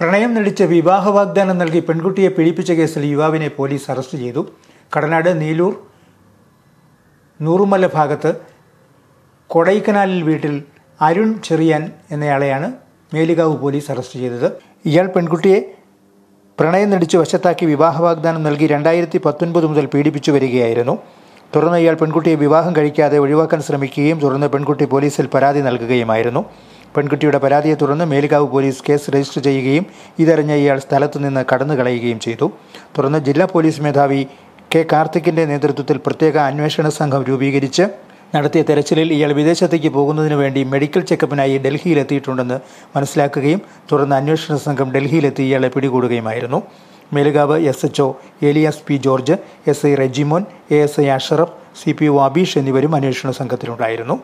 പ്രണയം നടിച്ച് വിവാഹ വാഗ്ദാനം നൽകി പെൺകുട്ടിയെ പീഡിപ്പിച്ച കേസിൽ യുവാവിനെ പോലീസ് അറസ്റ്റ് ചെയ്തു കടനാട് നീലൂർ നൂറുമല ഭാഗത്ത് കൊടൈക്കനാലിൽ വീട്ടിൽ അരുൺ ചെറിയാൻ എന്നയാളെയാണ് മേലുകാവ് പോലീസ് അറസ്റ്റ് ചെയ്തത് ഇയാൾ പെൺകുട്ടിയെ പ്രണയം നടിച്ച് വശത്താക്കി വിവാഹ വാഗ്ദാനം നൽകി രണ്ടായിരത്തി പത്തൊൻപത് മുതൽ പീഡിപ്പിച്ചു വരികയായിരുന്നു തുടർന്ന് ഇയാൾ പെൺകുട്ടിയെ വിവാഹം കഴിക്കാതെ ഒഴിവാക്കാൻ ശ്രമിക്കുകയും തുടർന്ന് പെൺകുട്ടി പോലീസിൽ പരാതി നൽകുകയുമായിരുന്നു പെൺകുട്ടിയുടെ പരാതിയെ തുടർന്ന് മേലുകാവ് പോലീസ് കേസ് രജിസ്റ്റർ ചെയ്യുകയും ഇതറിഞ്ഞ ഇയാൾ സ്ഥലത്തുനിന്ന് കടന്നു കളയുകയും ചെയ്തു തുടർന്ന് ജില്ലാ പോലീസ് മേധാവി കെ കാർത്തിക്കിൻ്റെ നേതൃത്വത്തിൽ പ്രത്യേക അന്വേഷണ സംഘം രൂപീകരിച്ച് നടത്തിയ തെരച്ചിലിൽ ഇയാൾ വിദേശത്തേക്ക് പോകുന്നതിന് വേണ്ടി മെഡിക്കൽ ചെക്കപ്പിനായി ഡൽഹിയിലെത്തിയിട്ടുണ്ടെന്ന് മനസ്സിലാക്കുകയും തുടർന്ന് അന്വേഷണ സംഘം ഡൽഹിയിലെത്തി ഇയാളെ പിടികൂടുകയുമായിരുന്നു Melukavu S H O Eliyas P George S I Rejimon A S I Ashraf C P O Abeesh എന്നിവരും അന്വേഷണ സംഘത്തിലുണ്ടായിരുന്നു